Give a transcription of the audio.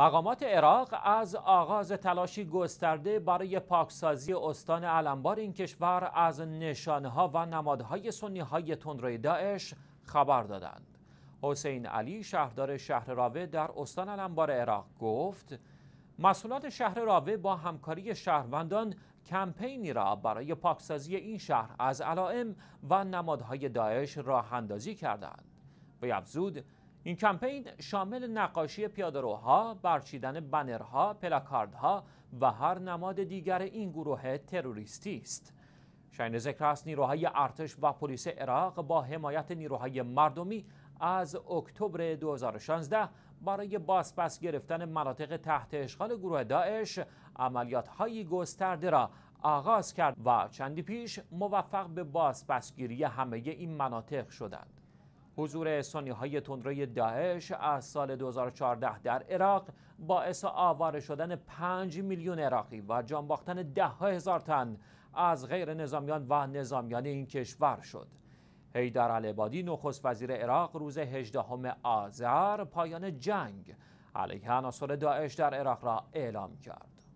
مقامات عراق از آغاز تلاشی گسترده برای پاکسازی استان علمبار این کشور از نشانه و نمادهای سنی های تندروی داعش خبر دادند. حسین علی شهردار شهر راوه در استان علمبار عراق گفت مسئولات شهر راوه با همکاری شهروندان کمپینی را برای پاکسازی این شهر از علائم و نمادهای داعش راه اندازی کردند. به افزود این کمپین شامل نقاشی پیادروها، برچیدن بنرها، پلاکاردها و هر نماد دیگر این گروه تروریستی است. شاین ذکر است نیروهای ارتش و پلیس عراق با حمایت نیروهای مردمی از اکتبر 2016 برای بازپس گرفتن مناطق تحت اشغال گروه داعش عملیات‌های گسترده را آغاز کرد و چندی پیش موفق به بازپسگیری همه این مناطق شدند. حضور سنی های تندروی داعش از سال 2014 در عراق باعث آوار شدن 5 میلیون عراقی و جانباختن باختن ده هزار تن از غیر نظامیان و نظامیان این کشور شد. حیدر العبادی نخست وزیر عراق روز 18 آذر پایان جنگ علیه عناصر داعش در عراق را اعلام کرد.